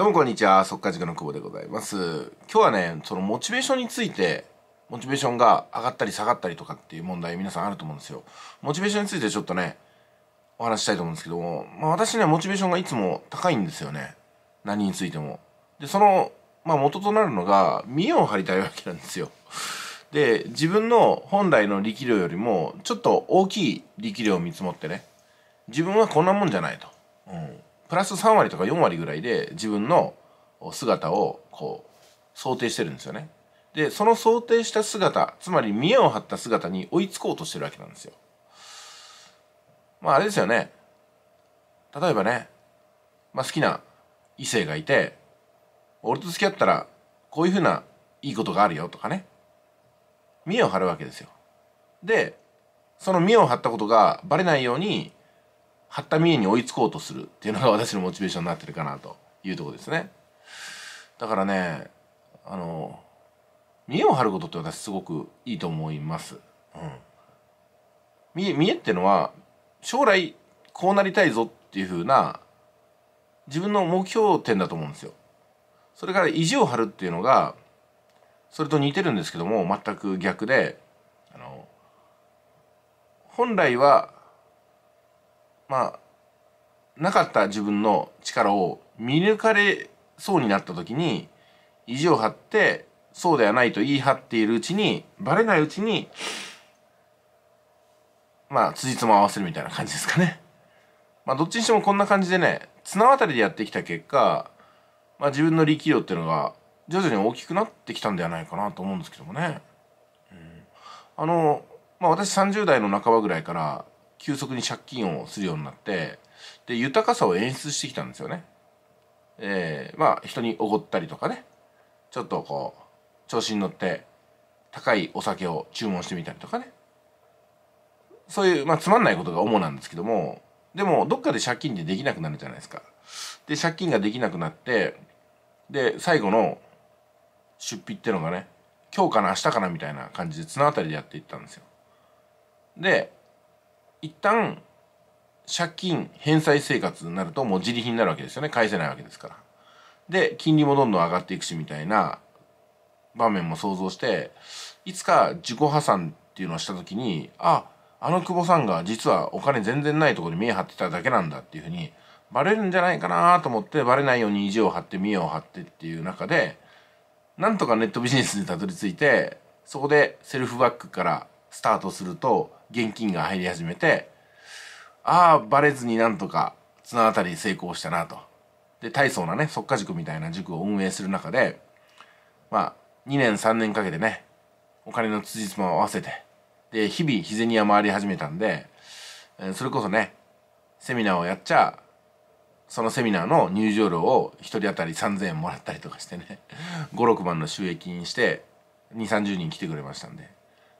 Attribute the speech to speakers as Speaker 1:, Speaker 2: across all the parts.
Speaker 1: どうもこんにちは、速稼塾の久保でございます。今日はね、そのモチベーションについて、モチベーションが上がったり下がったりとかっていう問題皆さんあると思うんですよ。モチベーションについてちょっとね、お話したいと思うんですけども、まあ、私ね、モチベーションがいつも高いんですよね。何についても。で、その、まあ、元となるのが、見栄を張りたいわけなんですよ。で、自分の本来の力量よりも、ちょっと大きい力量を見積もってね、自分はこんなもんじゃないと。うん。プラス3割とか4割ぐらいで自分の姿をこう想定してるんですよね。でその想定した姿つまり見栄を張った姿に追いつこうとしてるわけなんですよ。まああれですよね例えばね、まあ、好きな異性がいて俺と付き合ったらこういうふうないいことがあるよとかね見栄を張るわけですよ。でその見栄を張ったことがバレないようにはった見えに追いつこうとするっていうのが私のモチベーションになってるかなというとこですね。だからねあの見栄を張ることって私すごくいいと思います。うん、見栄見栄ってのは将来こうなりたいぞっていう風な自分の目標点だと思うんですよ。それから意地を張るっていうのがそれと似てるんですけども全く逆であの本来はまあなかった自分の力を見抜かれそうになった時に意地を張ってそうではないと言い張っているうちにバレないうちにまあ辻褄を合わせるみたいな感じですかね。まあどっちにしてもこんな感じでね綱渡りでやってきた結果、まあ、自分の力量っていうのが徐々に大きくなってきたんではないかなと思うんですけどもね。うん、あのまあ、私30代の半ばぐらいから急速に借金をするようになってで豊かさを演出してきたんですよね。えー、まあ人におごったりとかねちょっとこう調子に乗って高いお酒を注文してみたりとかねそういう、まあ、つまんないことが主なんですけどもでもどっかで借金でできなくなるじゃないですか。で借金ができなくなってで最後の出費ってのがね今日かな明日かなみたいな感じで綱渡りでやっていったんですよ。で一旦借金返済生活になるともう自利品になるわけですよね返せないわけですからで金利もどんどん上がっていくしみたいな場面も想像していつか自己破産っていうのをした時にああの久保さんが実はお金全然ないとこに見え張ってただけなんだっていうふうにバレるんじゃないかなと思ってバレないように意地を張って見栄を張ってっていう中でなんとかネットビジネスにたどり着いてそこでセルフバックからスタートすると現金が入り始めてああバレずになんとか綱渡り成功したなと。で大層なね即家塾みたいな塾を運営する中でまあ2年3年かけてねお金の辻褄を合わせてで日々日銭屋回り始めたんでそれこそねセミナーをやっちゃそのセミナーの入場料を1人当たり3,000円もらったりとかしてね56万の収益にして2 3 0人来てくれましたんで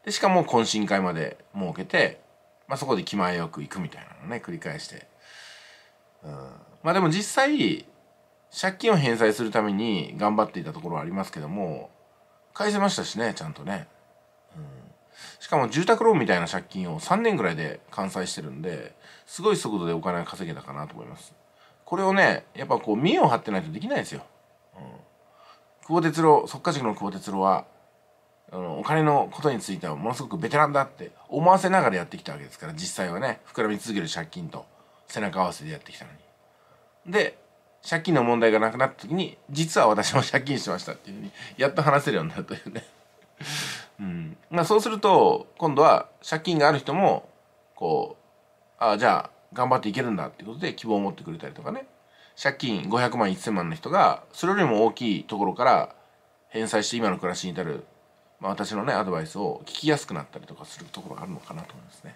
Speaker 1: でしかも懇親会まで設けて、まあ、そこで気前よく行くみたいなのね繰り返して、うん、まあでも実際借金を返済するために頑張っていたところはありますけども返せましたしねちゃんとね、うん、しかも住宅ローンみたいな借金を3年ぐらいで完済してるんですごい速度でお金が稼げたかなと思いますこれをねやっぱこう見栄を張ってないとできないですよ、うん、久保哲郎即家塾の久保哲郎はあのお金のことについてはものすごくベテランだって思わせながらやってきたわけですから実際はね膨らみ続ける借金と背中合わせでやってきたのに。で借金の問題がなくなった時に実は私も借金しましたっていうふうにやっと話せるようになるというね うんまあ、そうすると今度は借金がある人もこうああじゃあ頑張っていけるんだっていうことで希望を持ってくれたりとかね借金500万1000万の人がそれよりも大きいところから返済して今の暮らしに至るまあ、私のねアドバイスを聞きやすくなったりとかするところがあるのかなと思いますね。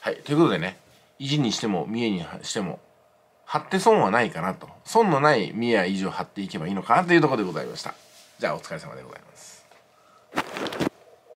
Speaker 1: はい、ということでね維持にしても見栄にしても貼って損はないかなと損のない三重や維持を貼っていけばいいのかなというところでございました。じゃあお疲れ様でございます。